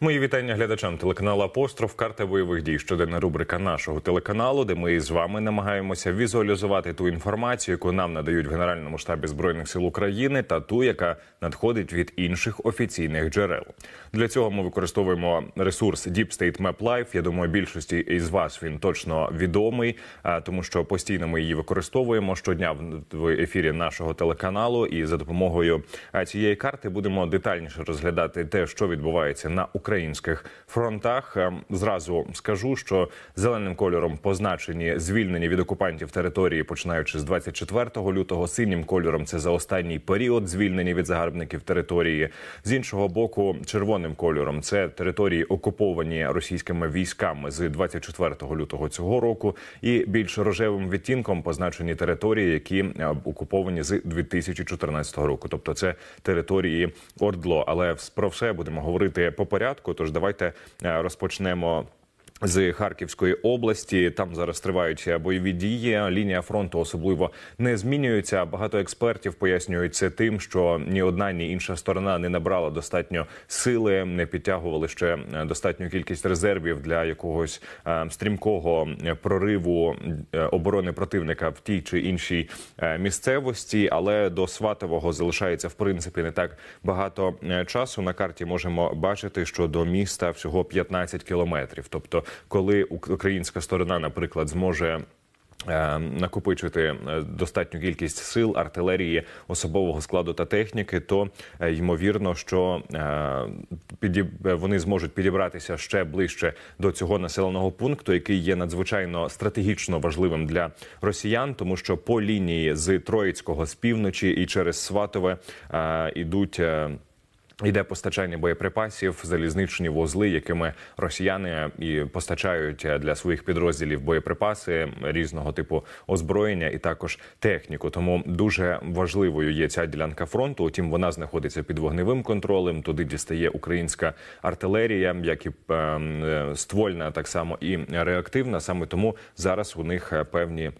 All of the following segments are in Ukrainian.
Мої вітання глядачам телеканалу Апостроф, карта бойових дій. Щоденна рубрика нашого телеканалу, де ми з вами намагаємося візуалізувати ту інформацію, яку нам надають в Генеральному штабі збройних сил України, та ту, яка надходить від інших офіційних джерел. Для цього ми використовуємо ресурс Deep State Map Life. Я думаю, більшості із вас він точно відомий, тому що постійно ми її використовуємо щодня в ефірі нашого телеканалу. І за допомогою цієї карти будемо детальніше розглядати те, що відбувається на Україні українських фронтах. Ем, зразу скажу, що зеленим кольором позначені звільнені від окупантів території, починаючи з 24 лютого, синім кольором це за останній період звільнені від загарбників території. З іншого боку, червоним кольором це території, окуповані російськими військами з 24 лютого цього року, і більш рожевим відтінком позначені території, які е, окуповані з 2014 року, тобто це території Ордло. Але про все будемо говорити по порядку порядку. Тож давайте е, розпочнемо з Харківської області там зараз тривають бойові дії. Лінія фронту особливо не змінюється. Багато експертів пояснюють це тим, що ні одна, ні інша сторона не набрала достатньо сили, не підтягували ще е, достатню кількість резервів для якогось е, стрімкого прориву е, оборони противника в тій чи іншій місцевості. Але до Сватового залишається в принципі не так багато часу. На карті можемо бачити, що до міста всього 15 кілометрів, тобто коли українська сторона, наприклад, зможе. Е, накопичити е, достатню кількість сил артилерії особового складу та техніки, то е, ймовірно, що вони зможуть підібратися ще ближче до цього населеного пункту, який є надзвичайно стратегічно важливим для росіян, тому що по лінії з Троїцького з півночі і через Сватове йдуть. Йде постачання боєприпасів, залізничні вузли, якими росіяни і постачають для своїх підрозділів боєприпаси різного типу озброєння і також техніку. Тому дуже важливою є ця ділянка фронту. Утім, вона знаходиться під вогневим контролем. Туди дістає українська артилерія, як і ем, е, ствольна, так само і реактивна. Саме тому зараз у них е, певні.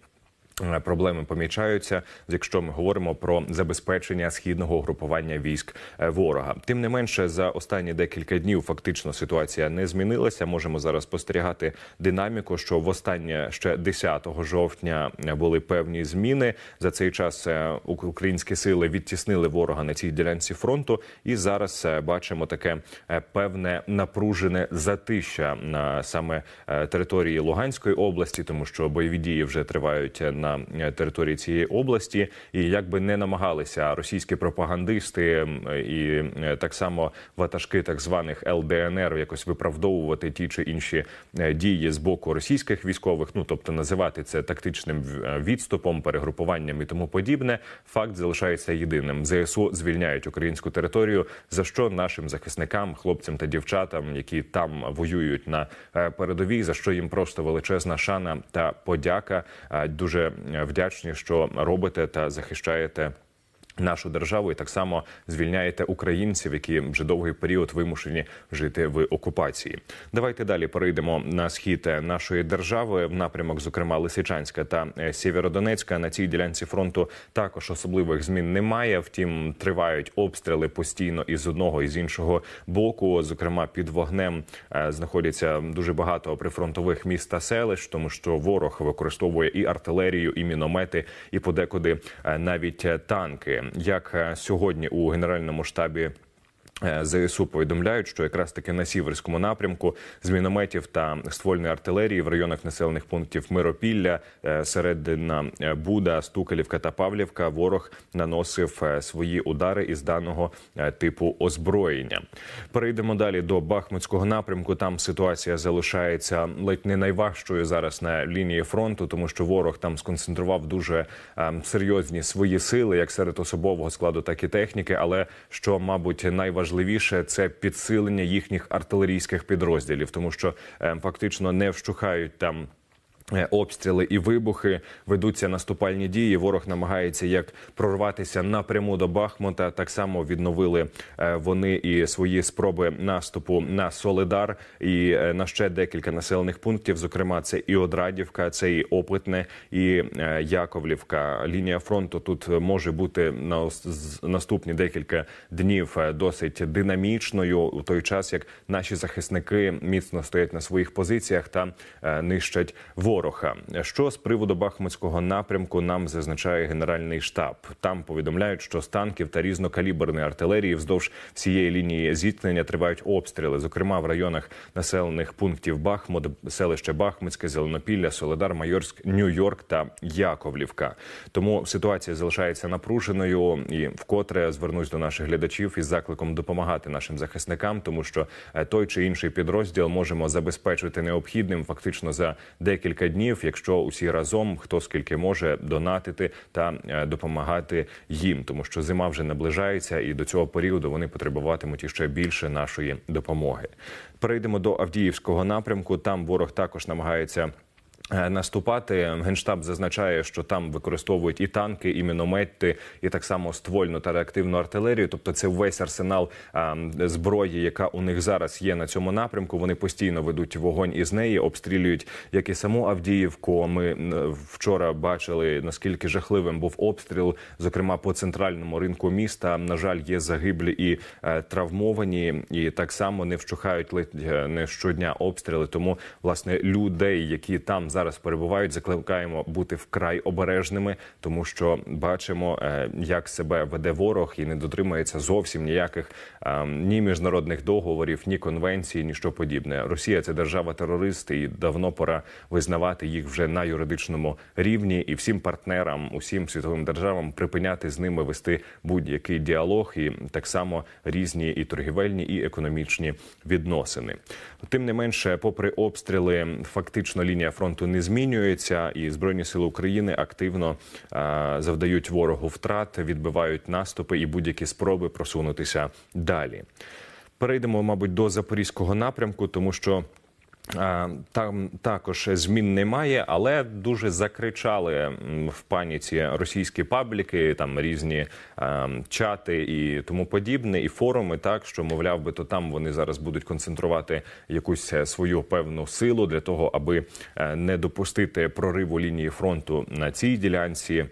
Е, проблеми помічаються, якщо ми говоримо про забезпечення східного групування військ е, ворога. Тим не менше, за останні декілька днів фактично ситуація не змінилася. Можемо зараз спостерігати динаміку, що в останнє ще 10 жовтня е, були певні зміни. За цей час українські сили відтіснили ворога на цій ділянці фронту, і зараз бачимо таке певне напружене затища на саме території Луганської області, тому що бойові дії вже тривають на на е, території цієї області, і як би не намагалися російські пропагандисти і е, так само ватажки так званих ЛДНР якось виправдовувати ті чи інші е, дії з боку російських військових, ну тобто називати це тактичним відступом, перегрупуванням і тому подібне, факт залишається єдиним. Зсу звільняють українську територію, за що нашим захисникам, хлопцям та дівчатам, які там воюють на передовій, за що їм просто величезна шана та подяка. Дуже вдячні, що робите та захищаєте. Нашу державу і так само звільняєте українців, які вже довгий період вимушені жити в окупації. Давайте далі перейдемо на схід нашої держави в напрямок, зокрема Лисичанська та е, Сєвєродонецька. На цій ділянці фронту також особливих змін немає. Втім, тривають обстріли постійно із одного і з іншого боку. Зокрема, під вогнем е, знаходяться дуже багато прифронтових міст та селищ, тому що ворог використовує і артилерію, і міномети, і подекуди е, навіть танки як е, сьогодні у генеральному штабі. Е, ЗСУ повідомляють, що якраз таки на сіверському напрямку з мінометів та ствольної артилерії в районах населених пунктів Миропілля, е, середина е, Буда, Стукалівка та Павлівка, ворог наносив свої удари із даного типу озброєння. Перейдемо далі до Бахмутського напрямку. Там ситуація залишається ледь не найважчою зараз на лінії фронту, тому що ворог там сконцентрував дуже серйозні свої сили, як серед особового складу, так і техніки. Але що мабуть найважливіше, найважливіше це підсилення їхніх артилерійських підрозділів, тому що ем, фактично не вщухають там. Е, обстріли і вибухи ведуться наступальні дії. Ворог намагається як прорватися напряму до Бахмута. Так само відновили е, вони і свої спроби наступу на Солидар і е, на ще декілька населених пунктів. Зокрема, це і Одрадівка, це і Опитне, і Яковлівка. Лінія фронту тут може бути на наступні декілька днів досить динамічною у той час, як наші захисники міцно стоять на своїх позиціях та нищать ворог ворога. Що з приводу Бахмутського напрямку нам зазначає генеральний штаб? Там повідомляють, що з танків та різнокаліберної артилерії вздовж всієї лінії зіткнення тривають обстріли, зокрема в районах населених пунктів Бахмут, селище Бахмутське, Зеленопілля, Соледар, Майорськ, Нью-Йорк та Яковлівка. Тому ситуація залишається напруженою і вкотре звернусь до наших глядачів із закликом допомагати нашим захисникам, тому що е, той чи інший підрозділ можемо забезпечити необхідним фактично за декілька днів, якщо усі разом хто скільки може донатити та е, допомагати їм, тому що зима вже наближається, і до цього періоду вони потребуватимуть іще більше нашої допомоги. Перейдемо до Авдіївського напрямку. Там ворог також намагається. Е, наступати генштаб зазначає, що там використовують і танки, і міномети, і так само ствольну та реактивну артилерію. Тобто, це весь арсенал е, зброї, яка у них зараз є на цьому напрямку. Вони постійно ведуть вогонь із неї, обстрілюють як і саму Авдіївку. Ми вчора бачили наскільки жахливим був обстріл, зокрема по центральному ринку міста. На жаль, є загиблі і е, травмовані, і так само не вщухають ледь не щодня обстріли. Тому власне людей, які там зараз перебувають, закликаємо бути вкрай обережними, тому що бачимо, е, як себе веде ворог і не дотримується зовсім ніяких ем, ні міжнародних договорів, ні конвенцій, ні що подібне. Росія це держава терорист, і давно пора визнавати їх вже на юридичному рівні і всім партнерам, усім світовим державам припиняти з ними вести будь-який діалог і так само різні і торгівельні, і економічні відносини. Тим не менше, попри обстріли, фактично лінія фронту не змінюється, і збройні сили України активно завдають ворогу втрат, відбивають наступи і будь-які спроби просунутися далі. Перейдемо, мабуть, до запорізького напрямку, тому що там також змін немає, але дуже закричали в паніці російські пабліки, там різні чати і тому подібне, і форуми. Так що мовляв би, то там вони зараз будуть концентрувати якусь е, свою певну силу для того, аби е, не допустити прориву лінії фронту на цій ділянці.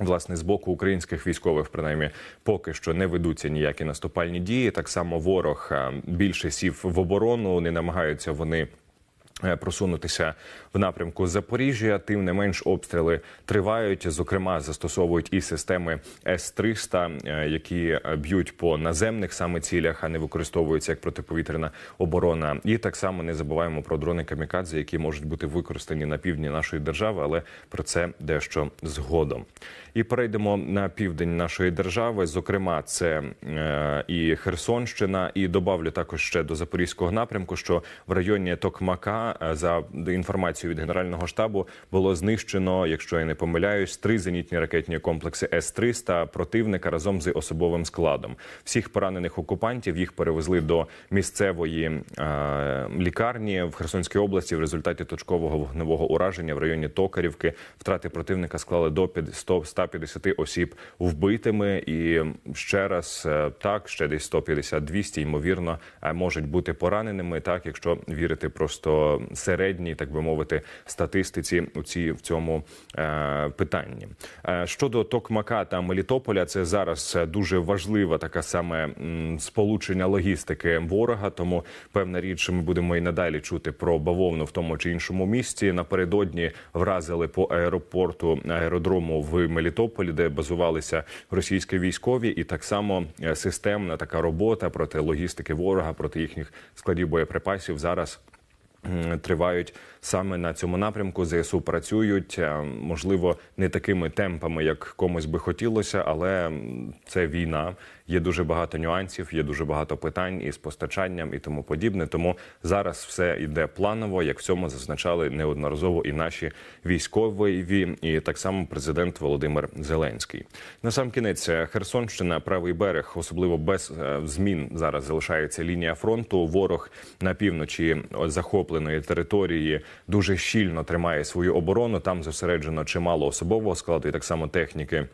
Власне, з боку українських військових, принаймні, поки що не ведуться ніякі наступальні дії. Так само ворог е, більше сів в оборону, не намагаються вони. Е, просунутися в напрямку Запоріжжя, тим не менш обстріли тривають. Зокрема, застосовують і системи с 300 е, які б'ють по наземних саме цілях, а не використовуються як протиповітряна оборона. І так само не забуваємо про дрони камікадзе, які можуть бути використані на півдні нашої держави, але про це дещо згодом. І перейдемо на південь нашої держави. Зокрема, це е, і Херсонщина, і добавлю також ще до запорізького напрямку, що в районі Токмака. Е, за інформацією від генерального штабу було знищено, якщо я не помиляюсь, три зенітні ракетні комплекси с 300 противника разом з особовим складом. Всіх поранених окупантів їх перевезли до місцевої е, лікарні в Херсонській області в результаті точкового вогневого ураження в районі Токарівки. Втрати противника склали до 150 осіб вбитими. І ще раз е, так ще десь 150-200, ймовірно, е, можуть бути пораненими, так якщо вірити просто середній, так би мовити, статистиці у ці в цьому е, питанні. Е, щодо Токмака та Мелітополя, це зараз дуже важлива така саме сполучення логістики ворога. Тому певна річ, ми будемо і надалі чути про бавовну в тому чи іншому місці. Напередодні вразили по аеропорту аеродрому в Мелітополі, де базувалися російські військові, і так само е, системна така робота проти логістики ворога, проти їхніх складів боєприпасів зараз тривають саме на цьому напрямку. Зсу працюють, е, можливо, не такими темпами, як комусь би хотілося, але це війна. Є дуже багато нюансів, є дуже багато питань із постачанням і тому подібне. Тому зараз все йде планово, як в цьому зазначали неодноразово і наші військові, і так само президент Володимир Зеленський. На сам кінець е, Херсонщина, правий берег, особливо без е, змін зараз залишається лінія фронту. Ворог на півночі захоплений захопленої території дуже щільно тримає свою оборону. Там зосереджено чимало особового складу і так само техніки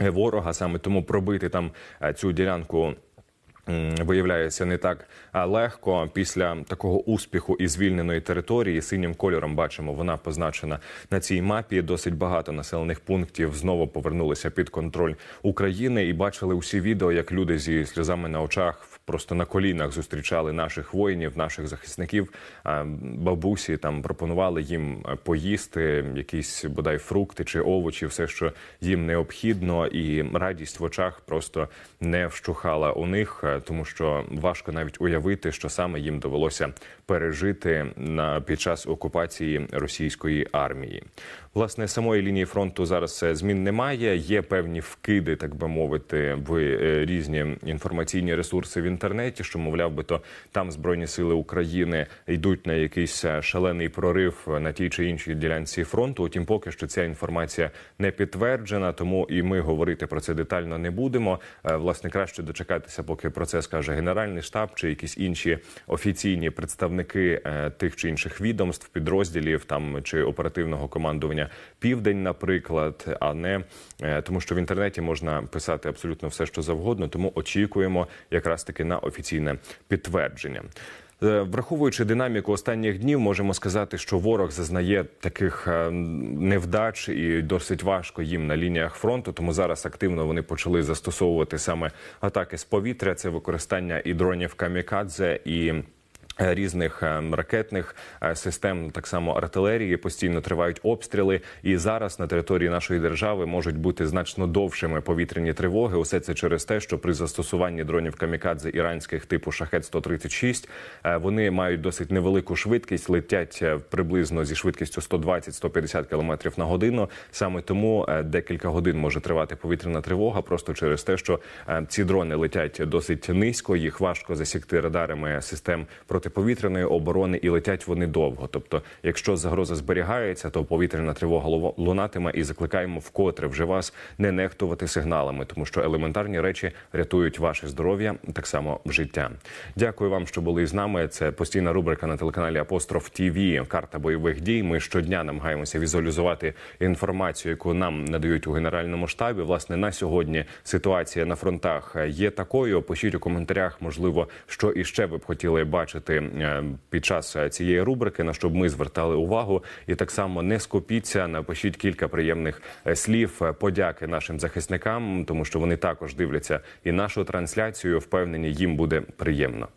ворога. Саме тому пробити там е, цю ділянку. Виявляється не так е, легко після такого успіху і звільненої території синім кольором бачимо, вона позначена на цій мапі. Досить багато населених пунктів знову повернулися під контроль України і бачили усі відео, як люди зі сльозами на очах просто на колінах зустрічали наших воїнів, наших захисників. Бабусі там пропонували їм е, поїсти якісь бодай фрукти чи овочі, все, що їм необхідно, і радість в очах просто не вщухала у них, е, тому що важко навіть уявити, що саме їм довелося пережити на під час окупації російської армії. Власне, самої лінії фронту зараз е, змін немає. Є певні вкиди, так би мовити, в різні інформаційні ресурси Він інтернеті, що мовляв би то там збройні сили України йдуть на якийсь е, шалений прорив на тій чи іншій ділянці фронту. Утім, поки що ця інформація не підтверджена, тому і ми говорити про це детально не будемо. Е, власне, краще дочекатися, поки про це скаже генеральний штаб чи якісь інші офіційні представники е, тих чи інших відомств, підрозділів там чи оперативного командування Південь, наприклад, а не тому, що в інтернеті можна писати абсолютно все, що завгодно, тому очікуємо якраз таки на офіційне підтвердження. Е, враховуючи динаміку останніх днів, можемо сказати, що ворог зазнає таких е, невдач і досить важко їм на лініях фронту. Тому зараз активно вони почали застосовувати саме атаки з повітря. Це використання і дронів камікадзе і. Різних е, ракетних е, систем, так само артилерії, постійно тривають обстріли, і зараз на території нашої держави можуть бути значно довшими повітряні тривоги. Усе це через те, що при застосуванні дронів камікадзе іранських типу шахет 136 е, вони мають досить невелику швидкість, летять приблизно зі швидкістю 120-150 км на годину. Саме тому декілька годин може тривати повітряна тривога, просто через те, що ці дрони летять досить низько. Їх важко засікти радарами систем проти протиповітряної оборони, і летять вони довго. Тобто, якщо загроза зберігається, то повітряна тривога лунатиме і закликаємо вкотре вже вас не нехтувати сигналами, тому що елементарні речі рятують ваше здоров'я, так само життя. Дякую вам, що були з нами. Це постійна рубрика на телеканалі Апостроф ТІВІ. Карта бойових дій. Ми щодня намагаємося візуалізувати інформацію, яку нам надають у генеральному штабі. Власне на сьогодні ситуація на фронтах е, є такою. Пишіть у коментарях, можливо, що іще ви б хотіли бачити. Е, під час цієї рубрики, на щоб ми звертали увагу, і так само не скупіться. Напишіть кілька приємних е, слів, е, подяки нашим захисникам, тому що вони також дивляться і нашу трансляцію. Впевнені, їм буде приємно.